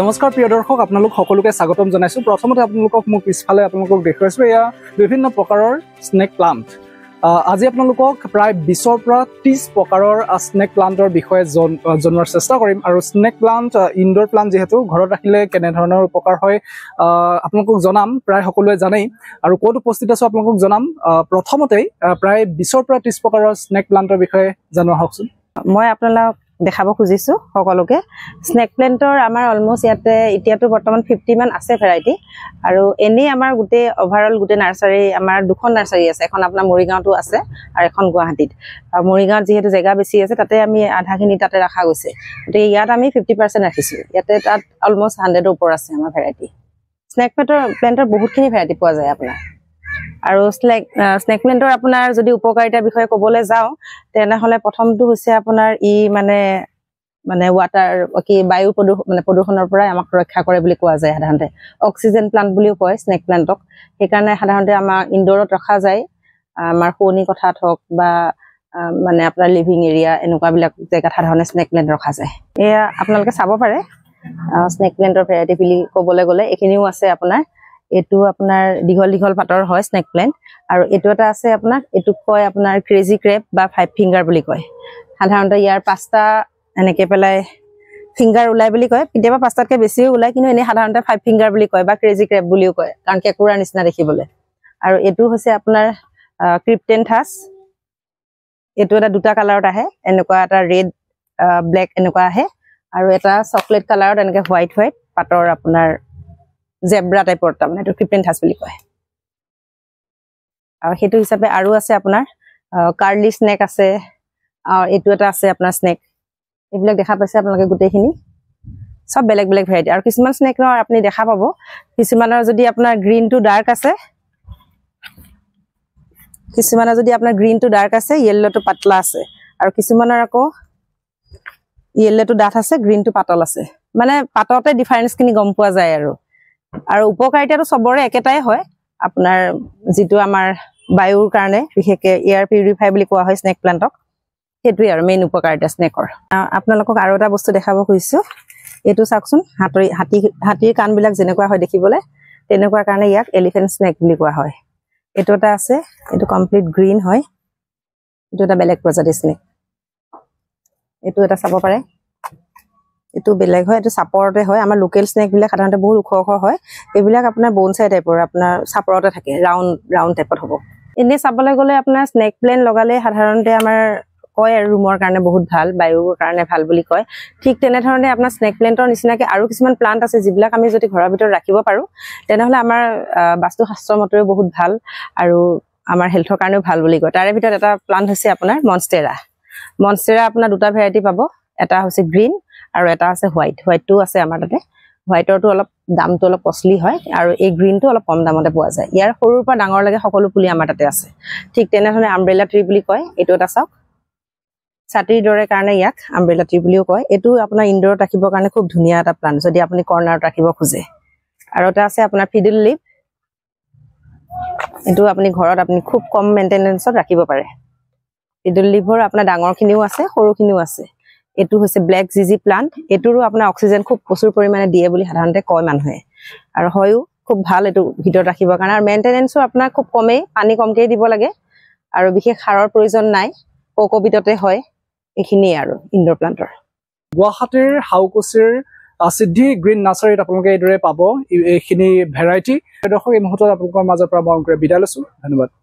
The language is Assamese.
নমস্কাৰ প্ৰিয় দৰ্শক আপোনালোক সকলোকে স্বাগতম জনাইছোঁ প্ৰথমতে আপোনালোকক মোক পিছফালে আপোনালোকক দেখুৱাইছোঁ এয়া বিভিন্ন প্ৰকাৰৰ স্নেক প্লাণ্ট আজি আপোনালোকক প্ৰায় বিছৰ পৰা ত্ৰিছ প্ৰকাৰৰ স্নেক প্লাণ্টৰ বিষয়ে জনোৱাৰ চেষ্টা কৰিম আৰু স্নেক প্লাণ্ট ইনড'ৰ প্লাণ্ট যিহেতু ঘৰত ৰাখিলে কেনেধৰণৰ উপকাৰ হয় আপোনালোকক জনাম প্ৰায় সকলোৱে জানেই আৰু ক'ত উপস্থিত আছোঁ আপোনালোকক জনাম প্ৰথমতেই প্ৰায় বিছৰ পৰা ত্ৰিছ প্ৰকাৰৰ স্নেক প্লাণ্টৰ বিষয়ে জনোৱা হওকচোন মই আপোনালোক দেখাব খুজিছোঁ সকলোকে স্নেক প্লেণ্টৰ আমাৰ অলমষ্ট ইয়াতে এতিয়াতো বৰ্তমান ফিফটিমান আছে ভেৰাইটি আৰু এনেই আমাৰ গোটেই অভাৰঅল গোটেই নাৰ্চাৰী আমাৰ দুখন নাৰ্চাৰী আছে এখন আপোনাৰ মৰিগাঁৱতো আছে আৰু এখন গুৱাহাটীত আৰু মৰিগাঁৱত যিহেতু জেগা বেছি আছে তাতে আমি আধাখিনি তাতে ৰখা গৈছে গতিকে ইয়াত আমি ফিফটি পাৰ্চেণ্ট ৰাখিছোঁ ইয়াতে তাত অলমষ্ট হাণ্ড্ৰেডৰ ওপৰত আছে আমাৰ ভেৰাইটি স্নেক প্লেণ্টৰ প্লেণ্টৰ বহুতখিনি ভেৰাইটি পোৱা যায় আপোনাৰ আৰু স্নেক স্নেক প্লেণ্টৰ আপোনাৰ যদি উপকাৰিতাৰ বিষয়ে ক'বলৈ যাওঁ তেনেহ'লে প্ৰথমটো হৈছে আপোনাৰ ই মানে মানে ৱাটাৰ কি বায়ু প্ৰদূষণ মানে প্ৰদূষণৰ পৰাই আমাক ৰক্ষা কৰে বুলি কোৱা যায় সাধাৰণতে অক্সিজেন প্লাণ্ট বুলিও কয় স্নেক প্লেণ্টক সেইকাৰণে সাধাৰণতে আমাক ইনডৰত ৰখা যায় আমাৰ শুৱনি কথাত হওক বা মানে আপোনাৰ লিভিং এৰিয়া এনেকুৱাবিলাক জেগাত সাধাৰণতে স্নেক প্লেণ্ট ৰখা যায় এয়া আপোনালোকে চাব পাৰে স্নেক প্লেণ্টৰ ভেৰাইটি বুলি ক'বলৈ গ'লে এইখিনিও আছে আপোনাৰ এইটো আপোনাৰ দীঘল দীঘল পাতৰ হয় স্নেক প্লেণ্ট আৰু এইটো এটা আছে আপোনাক এইটোক কয় আপোনাৰ ক্ৰেজি ক্ৰেপ বা ফাইভ ফিংগাৰ বুলি কয় সাধাৰণতে ইয়াৰ পাঁচটা এনেকৈ পেলাই ফিংগাৰ ওলাই বুলি কয় কেতিয়াবা পাঁচটাতকৈ বেছিও ওলায় কিন্তু এনেই সাধাৰণতে ফাইভ ফিংগাৰ বুলি কয় বা ক্ৰেজি ক্ৰেপ বুলিও কয় কাৰণ কেঁকুৰাৰ নিচিনা দেখিবলৈ আৰু এইটো হৈছে আপোনাৰ ক্ৰিপ্টেনথাছ এইটো এটা দুটা কালাৰত আহে এনেকুৱা এটা ৰেড ব্লেক এনেকুৱা আহে আৰু এটা চকলেট কালাৰত এনেকৈ হোৱাইট হোৱাইট পাতৰ আপোনাৰ জেব্ৰা টাইপৰ তাৰমানে এইটো ক্ৰিপেন ঠাঁচ বুলি কয় আৰু সেইটো হিচাপে আৰু আছে আপোনাৰ কাৰ্লি স্নেক আছে আৰু এইটো এটা আছে আপোনাৰ স্নেক এইবিলাক দেখা পাইছে আপোনালোকে গোটেইখিনি চব বেলেগ বেলেগ ভেৰাইটি আৰু কিছুমান স্নেকৰ আপুনি দেখা পাব কিছুমানৰ যদি আপোনাৰ গ্ৰীণটো ডাৰ্ক আছে কিছুমানৰ যদি আপোনাৰ গ্ৰীণটো ডাৰ্ক আছে য়েল্ল'টো পাতলা আছে আৰু কিছুমানৰ আকৌ য়েল্ল'টো ডাঠ আছে গ্ৰীণটো পাতল আছে মানে পাততে ডিফাৰেঞ্চখিনি গম পোৱা যায় আৰু আৰু উপকাৰিতাটো চবৰে একেটাই হয় আপোনাৰ যিটো আমাৰ বায়ুৰ কাৰণে বিশেষকে এয়াৰ পিউৰিফাই বুলি কোৱা হয় স্নেক প্লেণ্টক সেইটোৱে আৰু মেইন উপকাৰিতা স্নেকৰ আপোনালোকক আৰু এটা বস্তু দেখাব খুজিছোঁ এইটো চাওকচোন হাতৰি হাতী হাতীৰ কাণবিলাক যেনেকুৱা হয় দেখিবলৈ তেনেকুৱাৰ কাৰণে ইয়াক এলিফেণ্ট স্নেক বুলি কোৱা হয় এইটো এটা আছে এইটো কমপ্লিট গ্ৰীণ হয় এইটো এটা বেলেগ প্ৰজাতিৰ স্নেক এইটো এটা চাব পাৰে এইটো বেলেগ হয় এইটো চাপৰতে হয় আমাৰ লোকেল স্নেকবিলাক সাধাৰণতে বহুত ওখ ওখ হয় এইবিলাক আপোনাৰ বনচাই টাইপৰ আপোনাৰ চাপৰতে থাকে ৰাউণ্ড ৰাউণ্ড টাইপত হ'ব এনেই চাবলৈ গ'লে আপোনাৰ স্নেক প্লেন লগালে সাধাৰণতে আমাৰ কয় আৰু ৰুমৰ কাৰণে বহুত ভাল বায়ুৰ কাৰণে ভাল বুলি কয় ঠিক তেনেধৰণে আপোনাৰ স্নেক প্লেণ্টৰ নিচিনাকৈ আৰু কিছুমান প্লাণ্ট আছে যিবিলাক আমি যদি ঘৰৰ ভিতৰত ৰাখিব পাৰোঁ তেনেহ'লে আমাৰ বাস্তু শাস্ত্ৰ মতেও বহুত ভাল আৰু আমাৰ হেল্থৰ কাৰণেও ভাল বুলি কয় তাৰে ভিতৰত এটা প্লাণ্ট হৈছে আপোনাৰ মনষ্টেৰা মনষ্টেৰা আপোনাৰ দুটা ভেৰাইটি পাব এটা হৈছে গ্ৰীণ আৰু এটা আছে হোৱাইট হোৱাইটটো আছে আমাৰ তাতে হোৱাইটৰটো অলপ দামটো অলপ কষ্টলি হয় আৰু এই গ্ৰীণটো অলপ কম দামতে পোৱা যায় ইয়াৰ সৰুৰ পৰা ডাঙৰলৈকে সকলো পুলি আমাৰ তাতে আছে ঠিক তেনেধৰণে আমব্ৰেলা ট্ৰি বুলি কয় এইটো এটা চাওক ছাতিৰ দৰে কাৰণে ইয়াক আমব্ৰেলা ট্ৰি বুলিও কয় এইটো আপোনাৰ ইনডৰত ৰাখিবৰ কাৰণে খুব ধুনীয়া এটা প্লান যদি আপুনি কৰ্ণাৰত ৰাখিব খোজে আৰু এটা আছে আপোনাৰ ফিডিল লিপ এইটো আপুনি ঘৰত আপুনি খুব কম মেইনটেনেঞ্চত ৰাখিব পাৰে ফিডুল লিপৰ আপোনাৰ ডাঙৰখিনিও আছে সৰুখিনিও আছে এইটো হৈছে ব্লেক জি জি প্লাণ্ট এইটোৰো আপোনাৰ অক্সিজেন খুব প্ৰচুৰ পৰিমাণে দিয়ে বুলি সাধাৰণতে কয় মানুহে আৰু হয়ো খুব ভাল এইটো ভিতৰত ৰাখিবৰ কাৰণে আৰু মেইনটেনেঞ্চো আপোনাৰ খুব কমেই পানী কমকেই দিব লাগে আৰু বিশেষ সাৰৰ প্ৰয়োজন নাই কৌকবিততে হয় এইখিনিয়ে আৰু ইনড'ৰ প্লাণ্টৰ গুৱাহাটীৰ হাউকুচিৰ সিদ্ধি গ্ৰীণ নাৰ্চাৰীত আপোনালোকে এইদৰে পাব এইখিনি ভেৰাইটি দৰ্শক এই মুহূৰ্তত আপোনালোকৰ মাজৰ পৰা মই বিদায় লৈছোঁ ধন্যবাদ